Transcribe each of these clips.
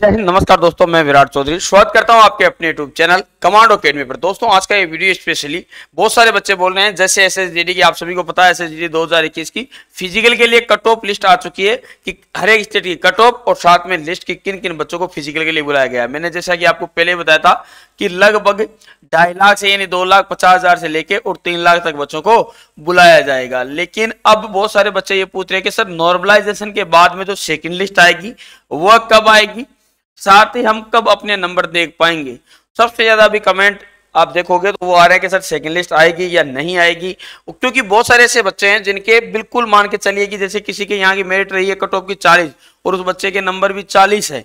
जय हिंद नमस्कार दोस्तों मैं विराट चौधरी स्वागत करता हूं आपके अपने यूट्यूब चैनल कमांडो अकेडमी पर दोस्तों आज का ये वीडियो स्पेशली बहुत सारे बच्चे बोल रहे हैं जैसे एस एस की आप सभी को पता है एस एस दो हजार इक्कीस की फिजिकल के लिए कट ऑफ लिस्ट आ चुकी है कि हर एक स्टेट की कट ऑफ और साथ में लिस्ट की किन किन बच्चों को फिजिकल के लिए बुलाया गया मैंने जैसा कि आपको पहले बताया था कि लगभग ढाई लाख से यानी दो लाख पचास हजार से लेके और तीन लाख तक बच्चों को बुलाया जाएगा लेकिन अब बहुत सारे बच्चे ये पूछ रहे हैं कि सर नॉर्मलाइजेशन के बाद में जो सेकेंड लिस्ट आएगी वह कब आएगी साथ ही हम कब अपने नंबर देख पाएंगे सबसे ज़्यादा अभी कमेंट आप देखोगे तो वो आ रहा है कि सर सेकंड लिस्ट आएगी या नहीं आएगी क्योंकि बहुत सारे ऐसे बच्चे हैं जिनके बिल्कुल मान के चलिए कि जैसे किसी के यहाँ की मेरिट रही है कट ऑफ की चालीस और उस बच्चे के नंबर भी चालीस है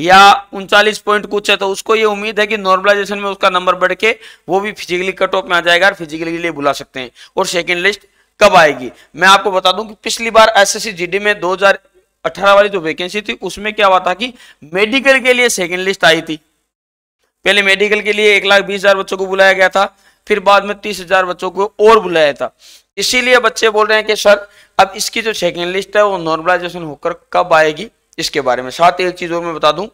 या उनचालीस पॉइंट कुछ है तो उसको ये उम्मीद है कि नॉर्मलाइजेशन में उसका नंबर बढ़ के वो भी फिजिकली कट ऑफ में आ जाएगा और फिजिकली लिए बुला सकते हैं और सेकेंड लिस्ट कब आएगी मैं आपको बता दूं कि पिछली बार एसएससी जीडी में अठारह वाली जो वैकेंसी थी उसमें क्या हुआ था कि मेडिकल के लिए सेकेंड लिस्ट आई थी पहले मेडिकल के लिए एक लाख बीस हजार बच्चों को बुलाया गया था फिर बाद में तीस हजार बच्चों को और बुलाया था इसीलिए बच्चे बोल रहे हैं कि सर अब इसकी जो सेकेंड लिस्ट है वो नॉर्मलाइजेशन होकर कब आएगी इसके बारे में साथ एक चीज और मैं बता दूं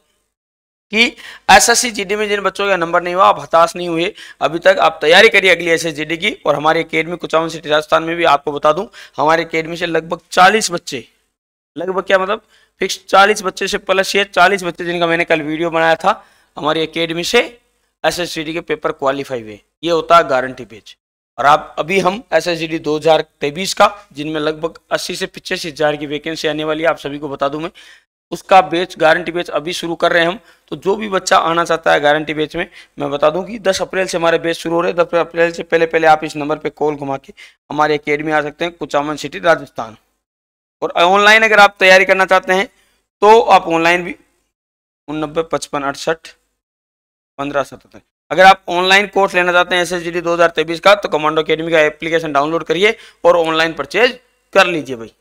कि एस एस में जिन बच्चों का नंबर नहीं हुआ आप हताश नहीं हुए अभी तक आप तैयारी करिए अगली एस की और हमारी अकेडमी कुचावन सिटी राजस्थान में भी आपको बता दूं हमारी अकेडमी से लगभग 40 बच्चे लगभग क्या मतलब फिक्स चालीस बच्चे से प्लस ये चालीस बच्चे जिनका मैंने कल वीडियो बनाया था हमारी अकेडमी से एस एस सी डी के पेपर क्वालिफाई हुए ये होता है गारंटी पेज और आप अभी हम एस एस सी डी दो हजार तेईस का जिनमें लगभग अस्सी से पिचासी हज़ार की वैकेंसी आने वाली है आप सभी को बता दूं मैं उसका बेच गारंटी बेच अभी शुरू कर रहे हैं हम तो जो भी बच्चा आना चाहता है गारंटी बेच में मैं बता दूं कि 10 अप्रैल से हमारे बेच शुरू हो रहे हैं 10 अप्रैल से पहले पहले आप इस नंबर पे कॉल घुमा के हमारी अकेडमी आ सकते हैं कुचामन सिटी राजस्थान और ऑनलाइन अगर आप तैयारी करना चाहते हैं तो आप ऑनलाइन भी नब्बे पचपन अड़सठ पंद्रह सतहत्तर अगर आप ऑनलाइन कोर्स लेना चाहते हैं एस एस जी दो का तो कमांडो अकेडमी का एप्लीकेशन डाउनलोड करिए और ऑनलाइन परचेज कर लीजिए भाई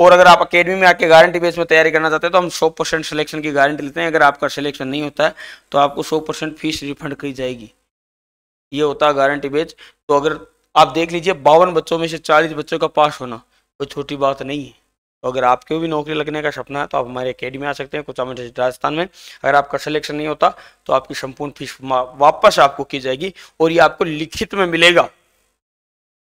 और अगर आप अकेडमी में आके गारंटी बेस में तैयारी करना चाहते हैं तो हम 100 परसेंट सिलेक्शन की गारंटी लेते हैं अगर आपका सिलेक्शन नहीं होता है तो आपको 100 परसेंट फीस रिफंड की जाएगी ये होता है गारंटी बेच तो अगर आप देख लीजिए बावन बच्चों में से चालीस बच्चों का पास होना कोई छोटी बात नहीं है तो अगर आपके भी नौकरी लगने का सपना है तो आप हमारे अकेडमी आ सकते हैं कुछ राजस्थान में अगर आपका सिलेक्शन नहीं होता तो आपकी संपूर्ण फीस वापस आपको की जाएगी और ये आपको लिखित में मिलेगा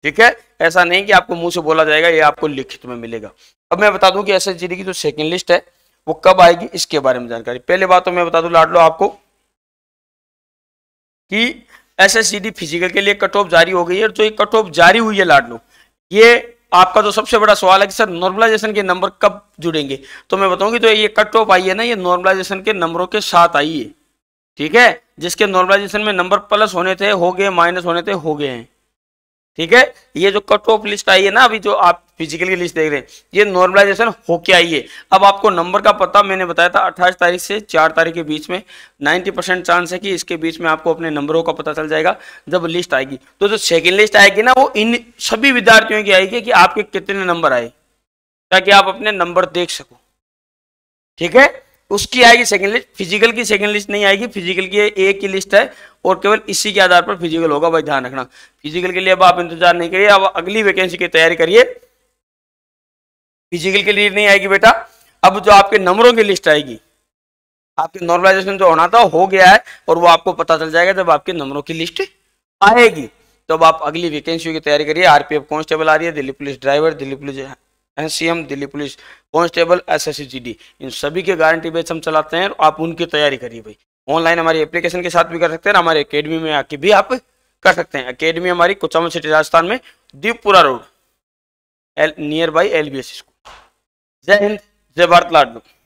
ठीक है ऐसा नहीं कि आपको मुंह से बोला जाएगा ये आपको लिखित में मिलेगा अब मैं बता दूं कि एस की जो सेकेंड लिस्ट है वो कब आएगी इसके बारे में जानकारी पहले बात तो मैं बता दू लाडलो आपको कि एस फिजिकल के लिए कट ऑफ जारी हो गई है जो ये कट ऑफ जारी हुई है लाडलो ये आपका जो तो सबसे बड़ा सवाल है कि सर नॉर्मलाइजेशन के नंबर कब जुड़ेंगे तो मैं बताऊंगी तो ये कट ऑफ आई है ना ये नॉर्मलाइजेशन के नंबरों के साथ आई है ठीक है जिसके नॉर्मलाइजेशन में नंबर प्लस होने थे हो गए माइनस होने थे हो गए हैं ठीक है ये जो कट ऑफ लिस्ट आई है ना अभी जो आप फिजिकली लिस्ट देख रहे हैं ये नॉर्मलाइजेशन होके आई है अब आपको नंबर का पता मैंने बताया था अट्ठाईस तारीख से चार तारीख के बीच में 90 परसेंट चांस है कि इसके बीच में आपको अपने नंबरों का पता चल जाएगा जब लिस्ट आएगी तो जो सेकेंड लिस्ट आएगी ना वो इन सभी विद्यार्थियों की आएगी कि आपके कितने नंबर आए ताकि आप अपने नंबर देख सको ठीक है उसकी आएगी सेकंड लिस्ट फिजिकल की सेकंड लिस्ट नहीं आएगी फिजिकल की एक की लिस्ट है और केवल इसी के आधार पर फिजिकल होगा भाई ध्यान रखना फिजिकल के लिए अब आप इंतजार नहीं करिए अब अगली वैकेंसी की तैयारी करिए फिजिकल के लिए नहीं आएगी बेटा अब जो आपके नंबरों की लिस्ट आएगी आपके नॉर्मलाइजेशन जो होना था हो गया है और वो आपको पता चल जाएगा जब आपके नंबरों की लिस्ट आएगी तो अब आप अगली वैकेंसी की तैयारी करिए आरपीएफ कांस्टेबल आ रही है Delhi police driver Delhi police NCM Delhi police constable G D इन सभी के गारंटी बेच हम चलाते हैं आप उनकी तैयारी करिए भाई ऑनलाइन हमारी एप्लीकेशन के साथ भी कर सकते हैं हमारे अकेडमी में आके भी आप कर सकते हैं अकेडमी हमारी कुचाम सिटी राजस्थान में Deeppura road nearby L B S school Jai Hind जय भारत लाडू